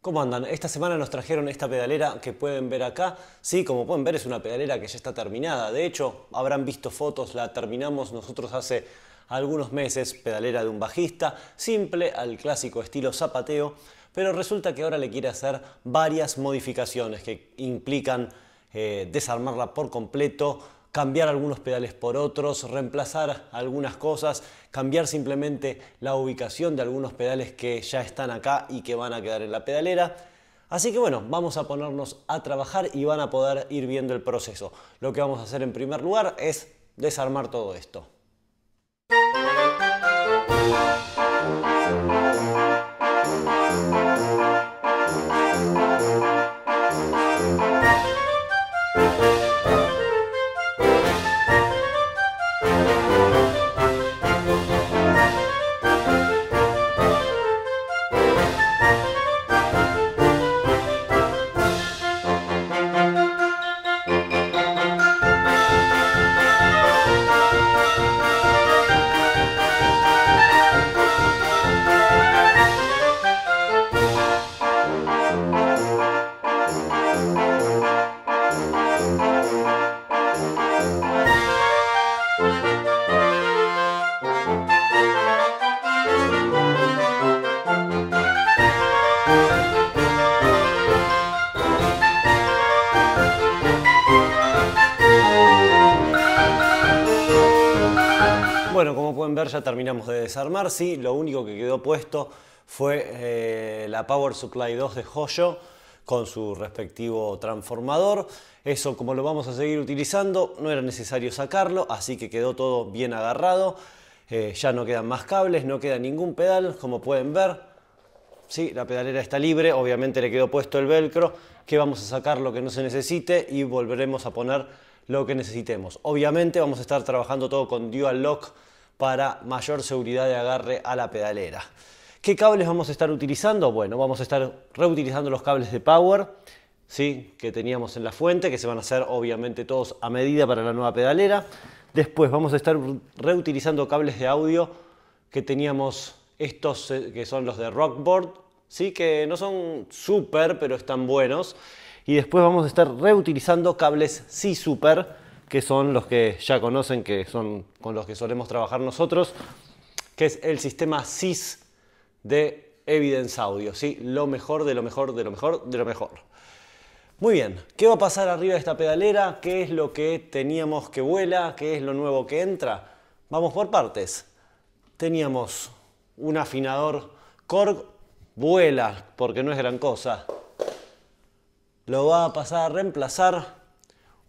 ¿Cómo andan? Esta semana nos trajeron esta pedalera que pueden ver acá. Sí, como pueden ver es una pedalera que ya está terminada. De hecho, habrán visto fotos, la terminamos nosotros hace algunos meses, pedalera de un bajista, simple al clásico estilo zapateo, pero resulta que ahora le quiere hacer varias modificaciones que implican eh, desarmarla por completo, cambiar algunos pedales por otros, reemplazar algunas cosas, cambiar simplemente la ubicación de algunos pedales que ya están acá y que van a quedar en la pedalera. Así que bueno, vamos a ponernos a trabajar y van a poder ir viendo el proceso. Lo que vamos a hacer en primer lugar es desarmar todo esto. ver ya terminamos de desarmar, sí, lo único que quedó puesto fue eh, la Power Supply 2 de Hoyo con su respectivo transformador. Eso como lo vamos a seguir utilizando, no era necesario sacarlo, así que quedó todo bien agarrado. Eh, ya no quedan más cables, no queda ningún pedal, como pueden ver. Sí, la pedalera está libre, obviamente le quedó puesto el velcro, que vamos a sacar lo que no se necesite y volveremos a poner lo que necesitemos. Obviamente vamos a estar trabajando todo con dual lock para mayor seguridad de agarre a la pedalera. ¿Qué cables vamos a estar utilizando? Bueno, vamos a estar reutilizando los cables de power ¿sí? que teníamos en la fuente, que se van a hacer obviamente todos a medida para la nueva pedalera. Después vamos a estar reutilizando cables de audio que teníamos estos eh, que son los de Rockboard, ¿sí? que no son súper, pero están buenos. Y después vamos a estar reutilizando cables sí super que son los que ya conocen, que son con los que solemos trabajar nosotros, que es el sistema SIS de Evidence Audio, ¿sí? Lo mejor de lo mejor de lo mejor de lo mejor. Muy bien, ¿qué va a pasar arriba de esta pedalera? ¿Qué es lo que teníamos que vuela? ¿Qué es lo nuevo que entra? Vamos por partes. Teníamos un afinador Korg, vuela, porque no es gran cosa. Lo va a pasar a reemplazar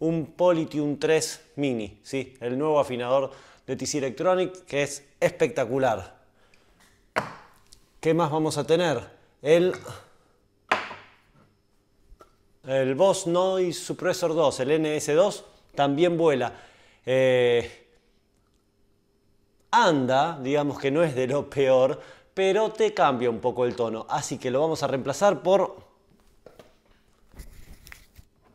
un Polytune 3 Mini, ¿sí? el nuevo afinador de TC Electronic que es espectacular. ¿Qué más vamos a tener? El, el Boss Noise Suppressor 2, el NS2, también vuela. Eh, anda, digamos que no es de lo peor, pero te cambia un poco el tono. Así que lo vamos a reemplazar por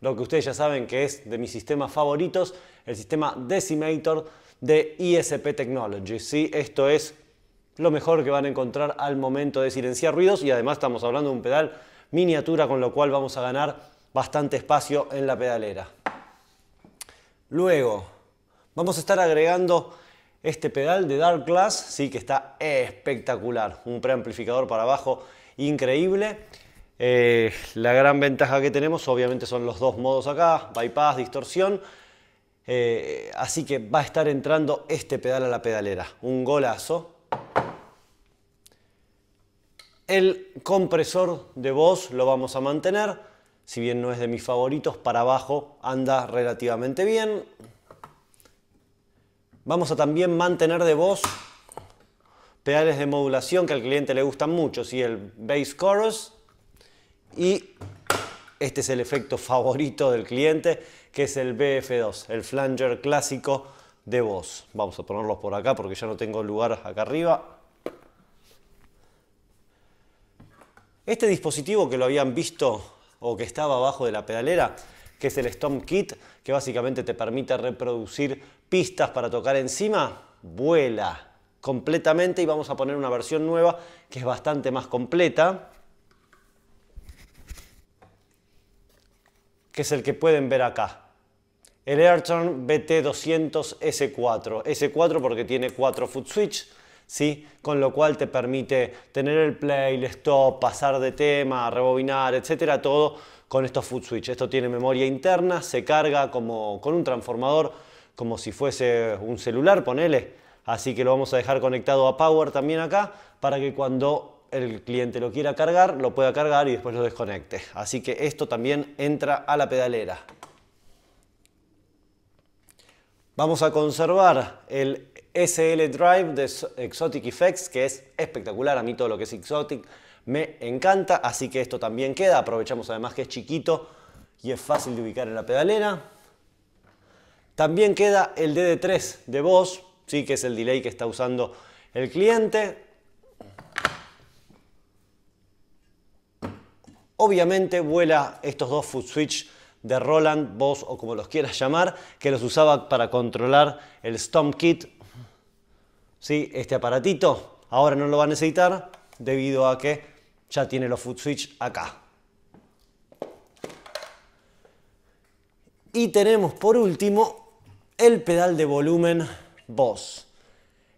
lo que ustedes ya saben que es de mis sistemas favoritos, el sistema Decimator de ISP Technology. ¿sí? Esto es lo mejor que van a encontrar al momento de silenciar ruidos y además estamos hablando de un pedal miniatura con lo cual vamos a ganar bastante espacio en la pedalera. Luego vamos a estar agregando este pedal de Dark Glass, sí que está espectacular, un preamplificador para abajo increíble eh, la gran ventaja que tenemos obviamente son los dos modos acá, bypass, distorsión. Eh, así que va a estar entrando este pedal a la pedalera. Un golazo. El compresor de voz lo vamos a mantener. Si bien no es de mis favoritos, para abajo anda relativamente bien. Vamos a también mantener de voz pedales de modulación que al cliente le gustan mucho. Si el bass chorus y este es el efecto favorito del cliente, que es el BF2, el flanger clásico de voz. Vamos a ponerlos por acá porque ya no tengo lugar acá arriba. Este dispositivo que lo habían visto o que estaba abajo de la pedalera, que es el Stomp Kit, que básicamente te permite reproducir pistas para tocar encima, vuela completamente y vamos a poner una versión nueva que es bastante más completa que es el que pueden ver acá. El Airturn BT200 S4. S4 porque tiene 4 foot switch, ¿sí? con lo cual te permite tener el play, el stop, pasar de tema, rebobinar, etcétera, todo con estos foot switch. Esto tiene memoria interna, se carga como con un transformador, como si fuese un celular, ponele. Así que lo vamos a dejar conectado a Power también acá, para que cuando el cliente lo quiera cargar, lo pueda cargar y después lo desconecte. Así que esto también entra a la pedalera. Vamos a conservar el SL Drive de Exotic Effects, que es espectacular, a mí todo lo que es Exotic me encanta, así que esto también queda, aprovechamos además que es chiquito y es fácil de ubicar en la pedalera. También queda el DD3 de Boss, sí que es el delay que está usando el cliente, Obviamente vuela estos dos foot switch de Roland, Boss o como los quieras llamar, que los usaba para controlar el Stomp Kit. ¿Sí? Este aparatito ahora no lo va a necesitar debido a que ya tiene los foot switch acá. Y tenemos por último el pedal de volumen Boss.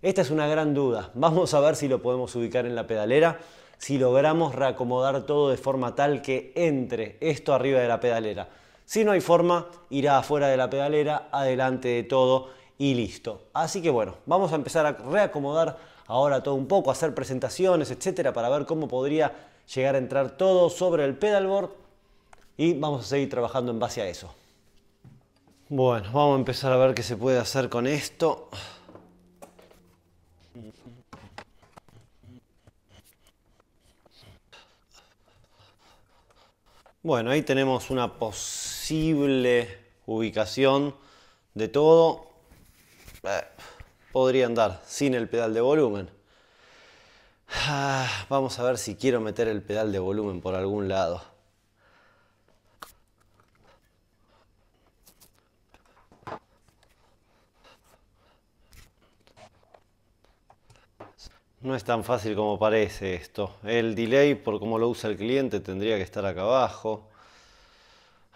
Esta es una gran duda. Vamos a ver si lo podemos ubicar en la pedalera si logramos reacomodar todo de forma tal que entre esto arriba de la pedalera. Si no hay forma, irá afuera de la pedalera, adelante de todo y listo. Así que bueno, vamos a empezar a reacomodar ahora todo un poco, hacer presentaciones, etcétera, para ver cómo podría llegar a entrar todo sobre el pedalboard y vamos a seguir trabajando en base a eso. Bueno, vamos a empezar a ver qué se puede hacer con esto. Bueno, ahí tenemos una posible ubicación de todo. Eh, podría andar sin el pedal de volumen. Ah, vamos a ver si quiero meter el pedal de volumen por algún lado. No es tan fácil como parece esto. El delay, por cómo lo usa el cliente, tendría que estar acá abajo.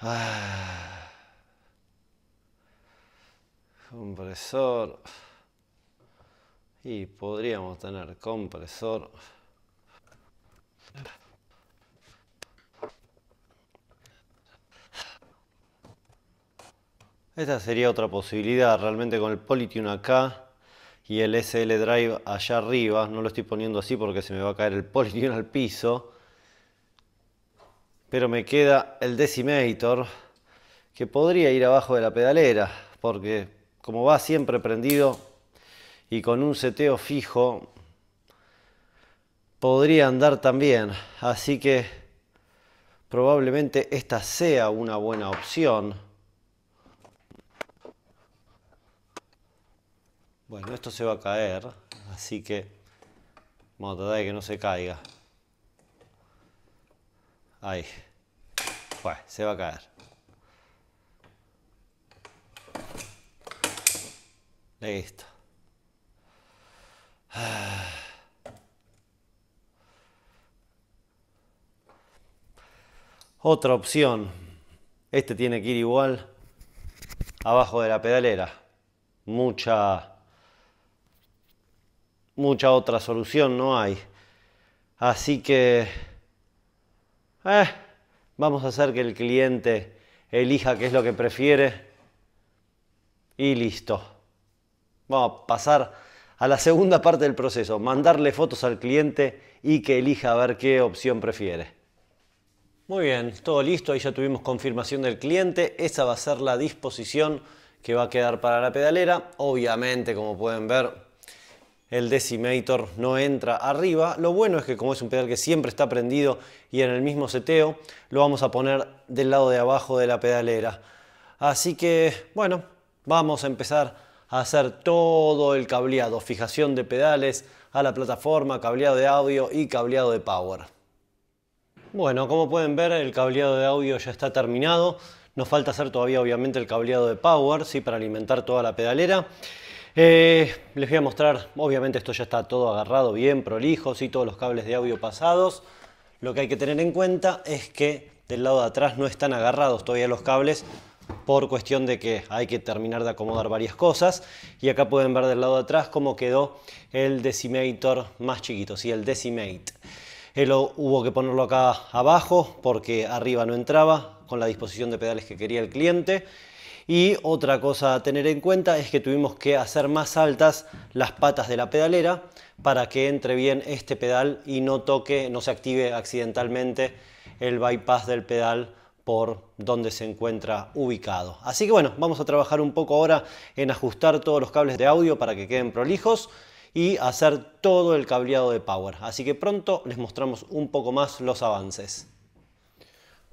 Ah. Compresor. Y podríamos tener compresor. Esta sería otra posibilidad, realmente con el Polytune acá y el SL Drive allá arriba. No lo estoy poniendo así porque se me va a caer el polinión al piso. Pero me queda el Decimator que podría ir abajo de la pedalera porque como va siempre prendido y con un seteo fijo podría andar también. Así que probablemente esta sea una buena opción. Bueno, esto se va a caer, así que vamos a de que no se caiga. Ahí. Bueno, se va a caer. Listo. Otra opción. Este tiene que ir igual abajo de la pedalera. Mucha mucha otra solución no hay. Así que eh, vamos a hacer que el cliente elija qué es lo que prefiere y listo. Vamos a pasar a la segunda parte del proceso, mandarle fotos al cliente y que elija a ver qué opción prefiere. Muy bien, todo listo, ahí ya tuvimos confirmación del cliente, esa va a ser la disposición que va a quedar para la pedalera. Obviamente, como pueden ver, el decimator no entra arriba. Lo bueno es que como es un pedal que siempre está prendido y en el mismo seteo, lo vamos a poner del lado de abajo de la pedalera. Así que, bueno, vamos a empezar a hacer todo el cableado, fijación de pedales a la plataforma, cableado de audio y cableado de power. Bueno, como pueden ver, el cableado de audio ya está terminado. Nos falta hacer todavía, obviamente, el cableado de power, ¿sí? para alimentar toda la pedalera. Eh, les voy a mostrar, obviamente esto ya está todo agarrado bien, prolijo, y todos los cables de audio pasados. Lo que hay que tener en cuenta es que del lado de atrás no están agarrados todavía los cables por cuestión de que hay que terminar de acomodar varias cosas. Y acá pueden ver del lado de atrás cómo quedó el decimator más chiquito, ¿sí? el decimate. El, eh, hubo que ponerlo acá abajo porque arriba no entraba con la disposición de pedales que quería el cliente. Y otra cosa a tener en cuenta es que tuvimos que hacer más altas las patas de la pedalera para que entre bien este pedal y no toque, no se active accidentalmente el bypass del pedal por donde se encuentra ubicado. Así que bueno, vamos a trabajar un poco ahora en ajustar todos los cables de audio para que queden prolijos y hacer todo el cableado de power. Así que pronto les mostramos un poco más los avances.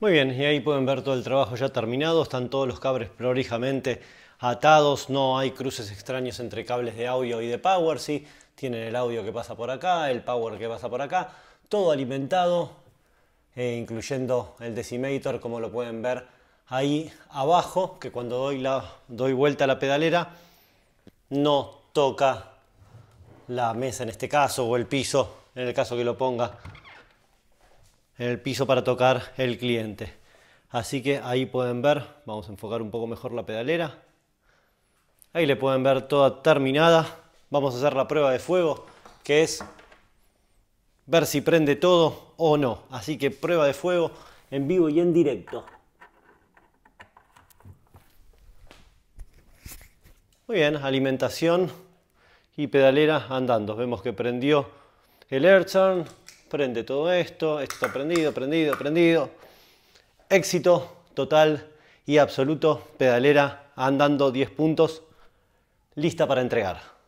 Muy bien, y ahí pueden ver todo el trabajo ya terminado, están todos los cables prolijamente atados, no hay cruces extraños entre cables de audio y de power, ¿sí? tienen el audio que pasa por acá, el power que pasa por acá, todo alimentado, eh, incluyendo el decimator como lo pueden ver ahí abajo, que cuando doy, la, doy vuelta a la pedalera no toca la mesa en este caso o el piso en el caso que lo ponga el piso para tocar el cliente. Así que ahí pueden ver, vamos a enfocar un poco mejor la pedalera. Ahí le pueden ver toda terminada. Vamos a hacer la prueba de fuego, que es ver si prende todo o no. Así que prueba de fuego en vivo y en directo. Muy bien, alimentación y pedalera andando. Vemos que prendió el air turn, prende todo esto, esto está prendido, prendido, prendido. Éxito total y absoluto, pedalera andando 10 puntos, lista para entregar.